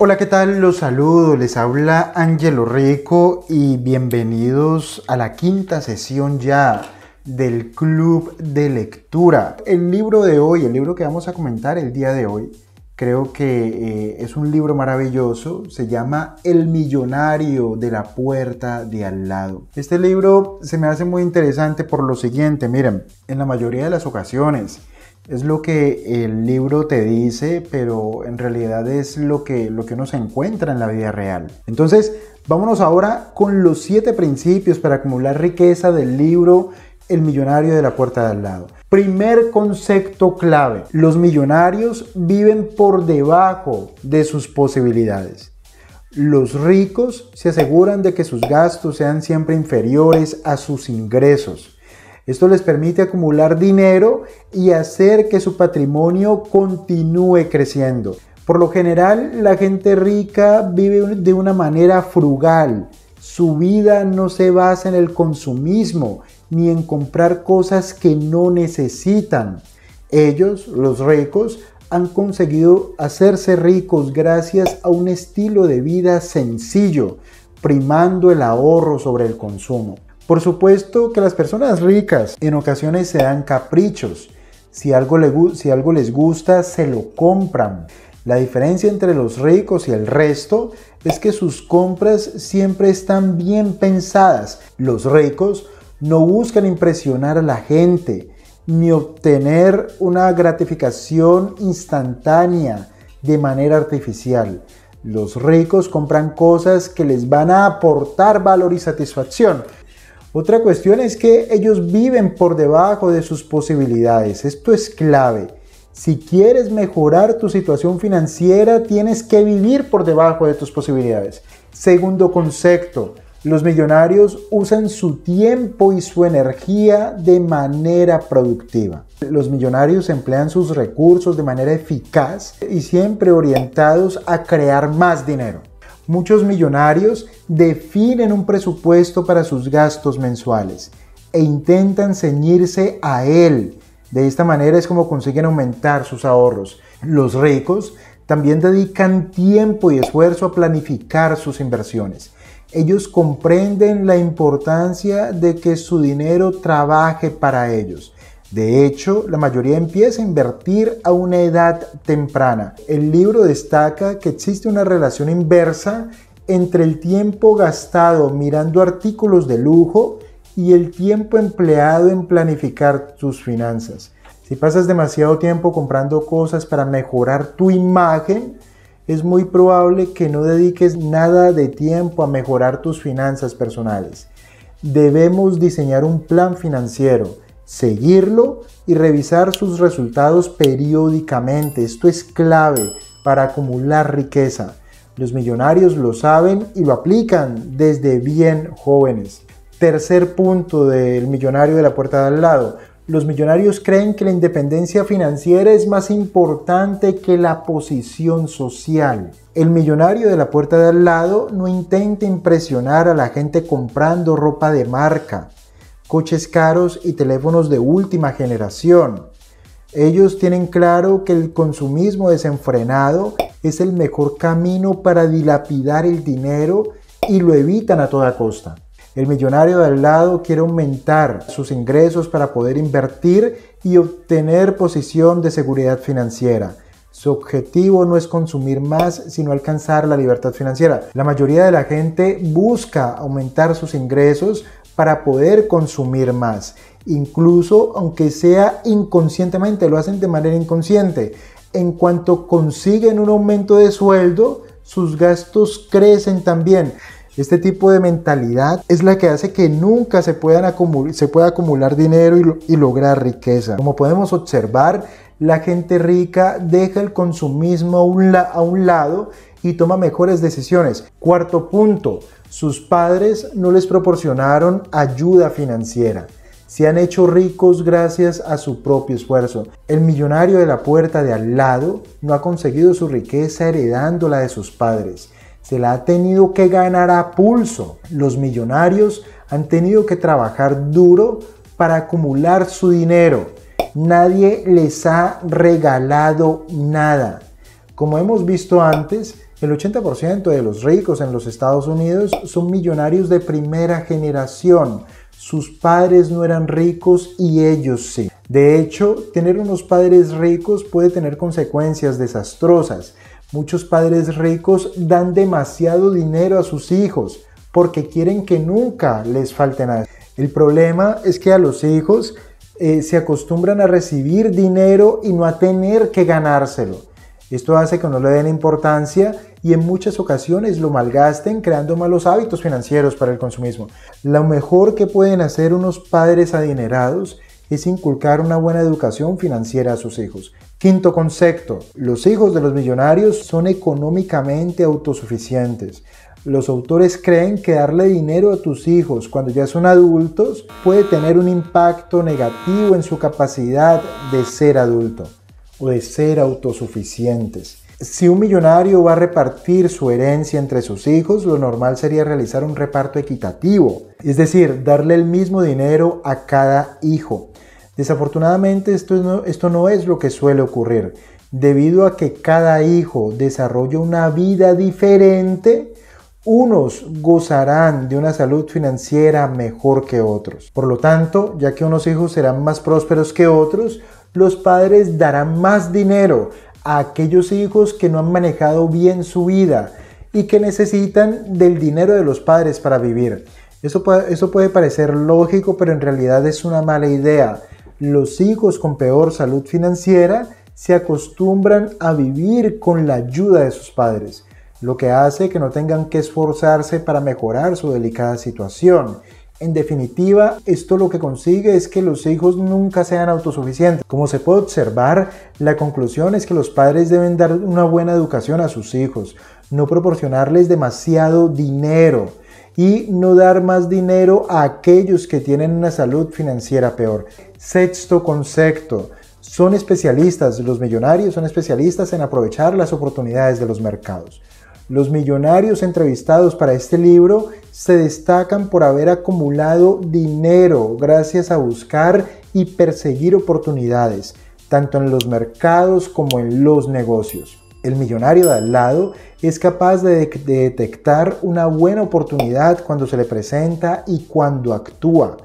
Hola, ¿qué tal? Los saludo, les habla Angelo Rico y bienvenidos a la quinta sesión ya del Club de Lectura. El libro de hoy, el libro que vamos a comentar el día de hoy, creo que eh, es un libro maravilloso, se llama El millonario de la puerta de al lado. Este libro se me hace muy interesante por lo siguiente, miren, en la mayoría de las ocasiones, es lo que el libro te dice, pero en realidad es lo que, lo que uno se encuentra en la vida real. Entonces, vámonos ahora con los siete principios para acumular riqueza del libro El millonario de la puerta de al lado. Primer concepto clave, los millonarios viven por debajo de sus posibilidades. Los ricos se aseguran de que sus gastos sean siempre inferiores a sus ingresos. Esto les permite acumular dinero y hacer que su patrimonio continúe creciendo. Por lo general, la gente rica vive de una manera frugal. Su vida no se basa en el consumismo ni en comprar cosas que no necesitan. Ellos, los ricos, han conseguido hacerse ricos gracias a un estilo de vida sencillo, primando el ahorro sobre el consumo. Por supuesto que las personas ricas en ocasiones se dan caprichos. Si algo, les gusta, se lo compran. La diferencia entre los ricos y el resto es que sus compras siempre están bien pensadas. Los ricos no buscan impresionar a la gente ni obtener una gratificación instantánea de manera artificial. Los ricos compran cosas que les van a aportar valor y satisfacción otra cuestión es que ellos viven por debajo de sus posibilidades. Esto es clave. Si quieres mejorar tu situación financiera, tienes que vivir por debajo de tus posibilidades. Segundo concepto, los millonarios usan su tiempo y su energía de manera productiva. Los millonarios emplean sus recursos de manera eficaz y siempre orientados a crear más dinero. Muchos millonarios definen un presupuesto para sus gastos mensuales e intentan ceñirse a él. De esta manera es como consiguen aumentar sus ahorros. Los ricos también dedican tiempo y esfuerzo a planificar sus inversiones. Ellos comprenden la importancia de que su dinero trabaje para ellos de hecho, la mayoría empieza a invertir a una edad temprana. El libro destaca que existe una relación inversa entre el tiempo gastado mirando artículos de lujo y el tiempo empleado en planificar tus finanzas. Si pasas demasiado tiempo comprando cosas para mejorar tu imagen, es muy probable que no dediques nada de tiempo a mejorar tus finanzas personales. Debemos diseñar un plan financiero seguirlo y revisar sus resultados periódicamente. Esto es clave para acumular riqueza. Los millonarios lo saben y lo aplican desde bien jóvenes. Tercer punto del millonario de la puerta de al lado. Los millonarios creen que la independencia financiera es más importante que la posición social. El millonario de la puerta de al lado no intenta impresionar a la gente comprando ropa de marca coches caros y teléfonos de última generación. Ellos tienen claro que el consumismo desenfrenado es el mejor camino para dilapidar el dinero y lo evitan a toda costa. El millonario de al lado quiere aumentar sus ingresos para poder invertir y obtener posición de seguridad financiera. Su objetivo no es consumir más, sino alcanzar la libertad financiera. La mayoría de la gente busca aumentar sus ingresos para poder consumir más. Incluso aunque sea inconscientemente, lo hacen de manera inconsciente. En cuanto consiguen un aumento de sueldo, sus gastos crecen también. Este tipo de mentalidad es la que hace que nunca se, puedan pueda acumular dinero y, lograr riqueza. Como podemos observar, la gente rica deja el consumismo a un lado y toma mejores decisiones. Cuarto punto, sus padres no les proporcionaron ayuda financiera. Se han hecho ricos gracias a su propio esfuerzo. El millonario de la puerta de al lado no ha conseguido su riqueza heredándola de sus padres. Se la ha tenido que ganar a pulso. Los millonarios han tenido que trabajar duro para acumular su dinero. Nadie les ha regalado nada. Como hemos visto antes, el 80% de los ricos en los Estados Unidos son millonarios de primera generación. Sus padres no eran ricos y ellos sí. De hecho, tener unos padres ricos puede tener consecuencias desastrosas. Muchos padres ricos dan demasiado dinero a sus hijos porque quieren que nunca les falte nada. El problema es que a los hijos eh, se acostumbran a recibir dinero y no a tener que ganárselo. Esto hace que no le den importancia y en muchas ocasiones lo malgasten creando malos hábitos financieros para el consumismo. Lo mejor que pueden hacer unos padres adinerados es inculcar una buena educación financiera a sus hijos. Quinto concepto, los hijos de los millonarios son económicamente autosuficientes. Los autores creen que darle dinero a tus hijos cuando ya son adultos puede tener un impacto negativo en su capacidad de ser adulto o de ser autosuficientes. Si un millonario va a repartir su herencia entre sus hijos, lo normal sería realizar un reparto equitativo, es decir, darle el mismo dinero a cada hijo. Desafortunadamente esto no, esto no es lo que suele ocurrir. Debido a que cada hijo desarrolla una vida diferente, unos gozarán de una salud financiera mejor que otros. Por lo tanto, ya que unos hijos serán más prósperos que otros, los padres darán más dinero a aquellos hijos que no han manejado bien su vida y que necesitan del dinero de los padres para vivir. Eso puede, eso puede parecer lógico, pero en realidad es una mala idea. Los hijos con peor salud financiera se acostumbran a vivir con la ayuda de sus padres, lo que hace que no tengan que esforzarse para mejorar su delicada situación en definitiva, esto lo que consigue es que los hijos nunca sean autosuficientes. Como se puede observar, la conclusión es que los padres deben dar una buena educación a sus hijos, no proporcionarles demasiado dinero y no dar más dinero a aquellos que tienen una salud financiera peor. Sexto concepto, son especialistas, los millonarios son especialistas en aprovechar las oportunidades de los mercados. Los millonarios entrevistados para este libro se destacan por haber acumulado dinero gracias a buscar y perseguir oportunidades, tanto en los mercados como en los negocios. El millonario de al lado es capaz de, de, detectar una buena oportunidad cuando se le presenta y cuando actúa.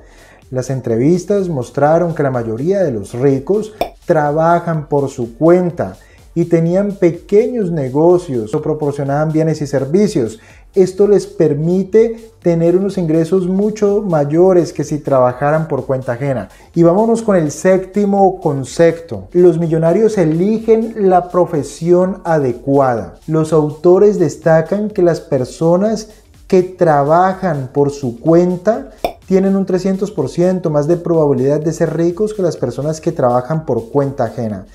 Las entrevistas mostraron que la mayoría de los ricos trabajan por su cuenta y tenían pequeños negocios o proporcionaban bienes y servicios. Esto les permite tener unos ingresos mucho mayores que si trabajaran por cuenta ajena. Y vámonos con el séptimo concepto. Los millonarios eligen la profesión adecuada. Los autores destacan que las personas que trabajan por su cuenta tienen un 300% más de probabilidad de ser ricos que las personas que trabajan por cuenta ajena.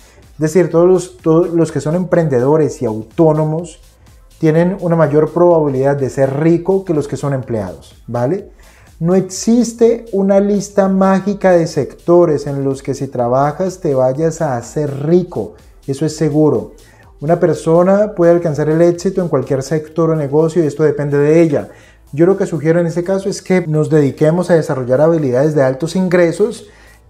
Es decir, todos los, que son emprendedores y autónomos tienen una mayor probabilidad de ser rico que los que son empleados, ¿vale? No existe una lista mágica de sectores en los que si trabajas te vayas a hacer rico, eso es seguro. Una persona puede alcanzar el éxito en cualquier sector o negocio y esto depende de ella. Yo lo que sugiero en este caso es que nos dediquemos a desarrollar habilidades de altos ingresos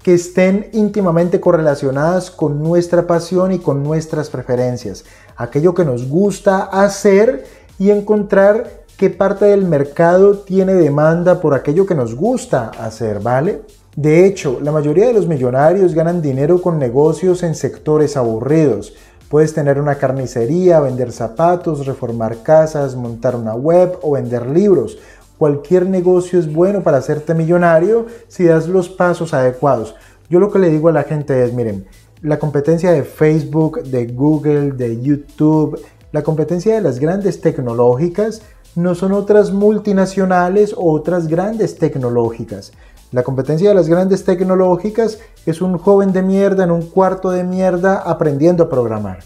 que estén íntimamente correlacionadas con nuestra pasión y con nuestras preferencias, aquello que nos gusta hacer y encontrar qué parte del mercado tiene demanda por aquello que nos gusta hacer, ¿vale? De hecho, la mayoría de los millonarios ganan dinero con negocios en sectores aburridos. Puedes tener una carnicería, vender zapatos, reformar casas, montar una web o vender libros Cualquier negocio es bueno para hacerte millonario si das los pasos adecuados. Yo lo que le digo a la gente es, miren, la competencia de Facebook, de Google, de YouTube, la competencia de las grandes tecnológicas no son otras multinacionales o otras grandes tecnológicas. La competencia de las grandes tecnológicas es un joven de mierda en un cuarto de mierda aprendiendo a programar.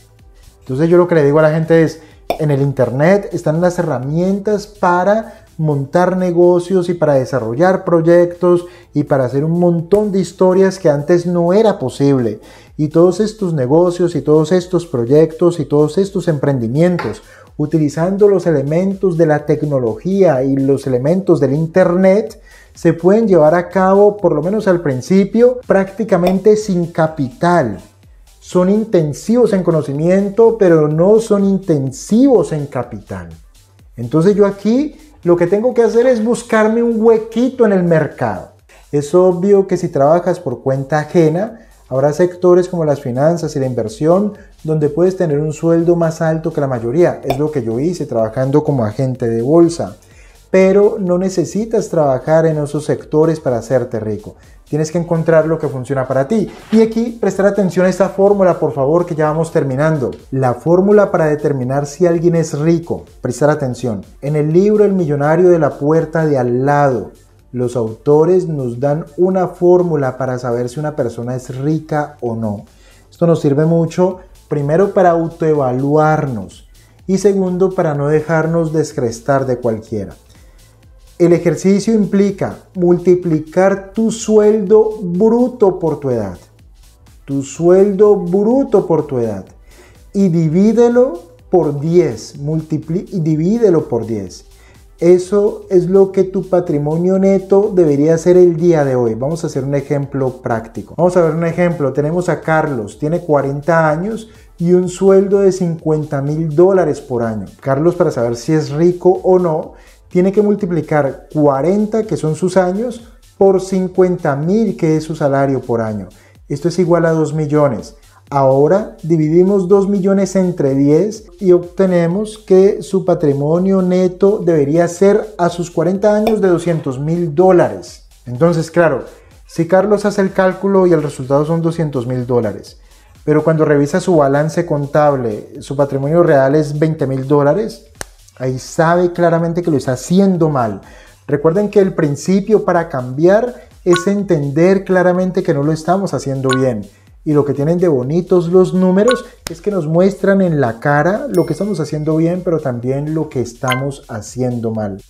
Entonces yo lo que le digo a la gente es, en el Internet están las herramientas para montar negocios y para desarrollar proyectos y para hacer un montón de historias que antes no era posible. Y todos estos negocios y todos estos proyectos y todos estos emprendimientos, utilizando los elementos de la tecnología y los elementos del Internet, se pueden llevar a cabo, por lo menos al principio, prácticamente sin capital. Son intensivos en conocimiento, pero no son intensivos en capital. Entonces yo aquí lo que tengo que hacer es buscarme un huequito en el mercado. Es obvio que si trabajas por cuenta ajena, habrá sectores como las finanzas y la inversión donde puedes tener un sueldo más alto que la mayoría. Es lo que yo hice trabajando como agente de bolsa pero no necesitas trabajar en esos sectores para hacerte rico. Tienes que encontrar lo que funciona para ti. Y aquí prestar atención a esta fórmula, por favor, que ya vamos terminando. La fórmula para determinar si alguien es rico. Prestar atención. En el libro El millonario de la puerta de al lado, los autores nos dan una fórmula para saber si una persona es rica o no. Esto nos sirve mucho, primero, para autoevaluarnos y segundo, para no dejarnos descrestar de cualquiera. El ejercicio implica multiplicar tu sueldo bruto por tu edad. Tu sueldo bruto por tu edad. Y divídelo por 10. y divídelo por 10. Eso es lo que tu patrimonio neto debería ser el día de hoy. Vamos a hacer un ejemplo práctico. Vamos a ver un ejemplo. Tenemos a Carlos, tiene 40 años y un sueldo de 50 mil dólares por año. Carlos, para saber si es rico o no, tiene que multiplicar 40, que son sus años, por 50 mil, que es su salario por año. Esto es igual a 2 millones. Ahora dividimos 2 millones entre 10 y obtenemos que su patrimonio neto debería ser a sus 40 años de 200 mil dólares. Entonces, claro, si Carlos hace el cálculo y el resultado son 200 mil dólares, pero cuando revisa su balance contable, su patrimonio real es 20 mil dólares, Ahí sabe claramente que lo está haciendo mal. Recuerden que el principio para cambiar es entender claramente que no lo estamos haciendo bien. Y lo que tienen de bonitos los números es que nos muestran en la cara lo que estamos haciendo bien, pero también lo que estamos haciendo mal.